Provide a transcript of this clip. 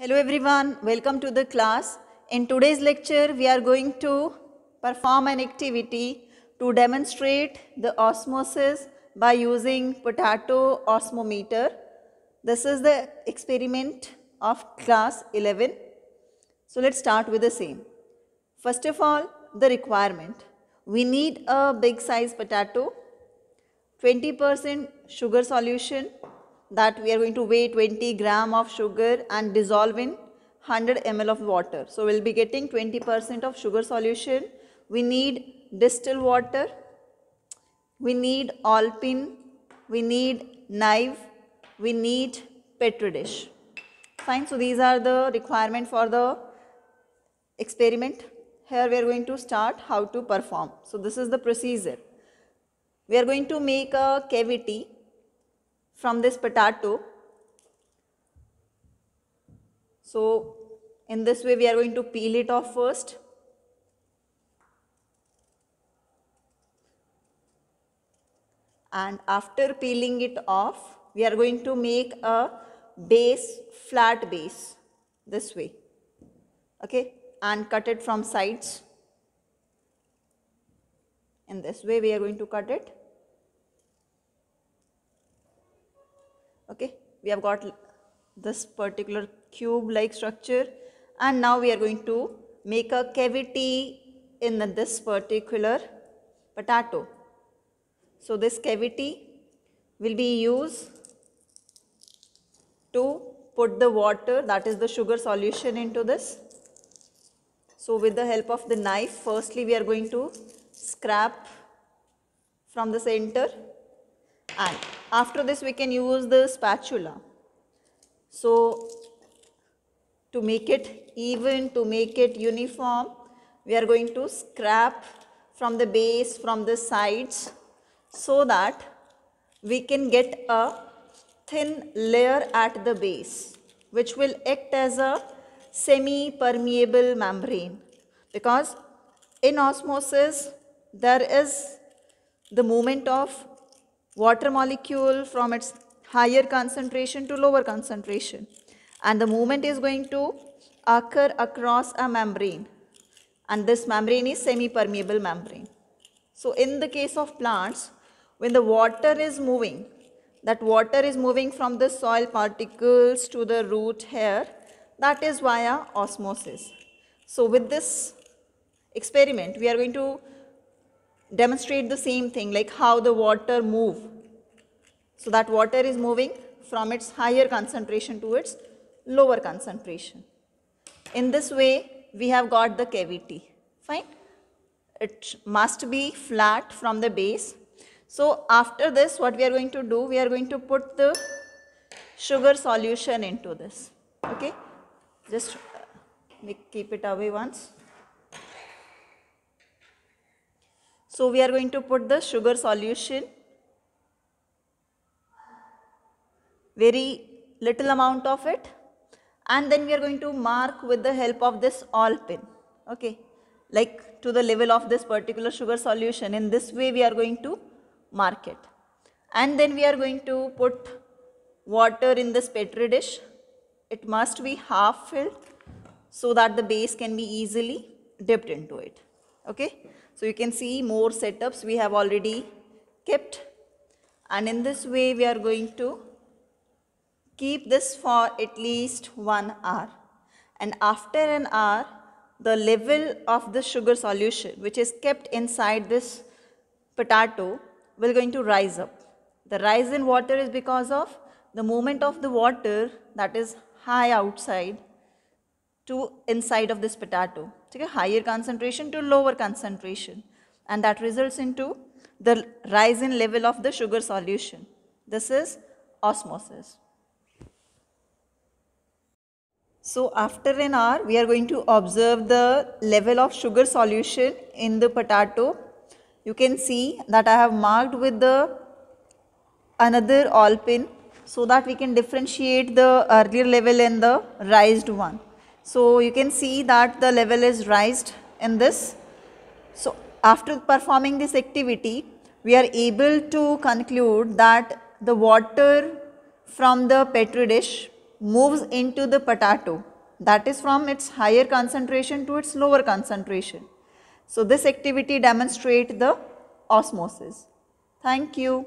Hello everyone, welcome to the class. In today's lecture, we are going to perform an activity to demonstrate the osmosis by using potato osmometer. This is the experiment of class 11. So let's start with the same. First of all, the requirement. We need a big size potato, 20% sugar solution that we are going to weigh 20 gram of sugar and dissolve in 100 ml of water. So we'll be getting 20% of sugar solution. We need distilled water. We need alpin. We need knife. We need petri dish. Fine. So these are the requirement for the experiment. Here we are going to start how to perform. So this is the procedure. We are going to make a cavity from this potato. So in this way we are going to peel it off first. And after peeling it off, we are going to make a base, flat base this way. Okay, and cut it from sides. In this way we are going to cut it. okay we have got this particular cube like structure and now we are going to make a cavity in the, this particular potato so this cavity will be used to put the water that is the sugar solution into this so with the help of the knife firstly we are going to scrap from the center and after this we can use the spatula. So to make it even, to make it uniform, we are going to scrap from the base, from the sides so that we can get a thin layer at the base which will act as a semi-permeable membrane because in osmosis there is the movement of water molecule from its higher concentration to lower concentration and the movement is going to occur across a membrane and this membrane is semi-permeable membrane. So in the case of plants, when the water is moving, that water is moving from the soil particles to the root hair, that is via osmosis. So with this experiment, we are going to demonstrate the same thing like how the water move. So that water is moving from its higher concentration to its lower concentration. In this way we have got the cavity fine. It must be flat from the base. So after this what we are going to do we are going to put the sugar solution into this okay. Just uh, keep it away once. So we are going to put the sugar solution. Very little amount of it. And then we are going to mark with the help of this all pin. Okay. Like to the level of this particular sugar solution. In this way we are going to mark it. And then we are going to put water in this petri dish. It must be half filled so that the base can be easily dipped into it. Okay. So you can see more setups we have already kept and in this way we are going to keep this for at least one hour and after an hour the level of the sugar solution which is kept inside this potato will going to rise up. The rise in water is because of the movement of the water that is high outside to inside of this potato. ठीक है higher concentration to lower concentration and that results into the rise in level of the sugar solution. This is osmosis. So after an hour, we are going to observe the level of sugar solution in the potato. You can see that I have marked with the another all pin so that we can differentiate the earlier level and the raised one. So you can see that the level is raised in this. So after performing this activity, we are able to conclude that the water from the petri dish moves into the potato that is from its higher concentration to its lower concentration. So this activity demonstrate the osmosis. Thank you.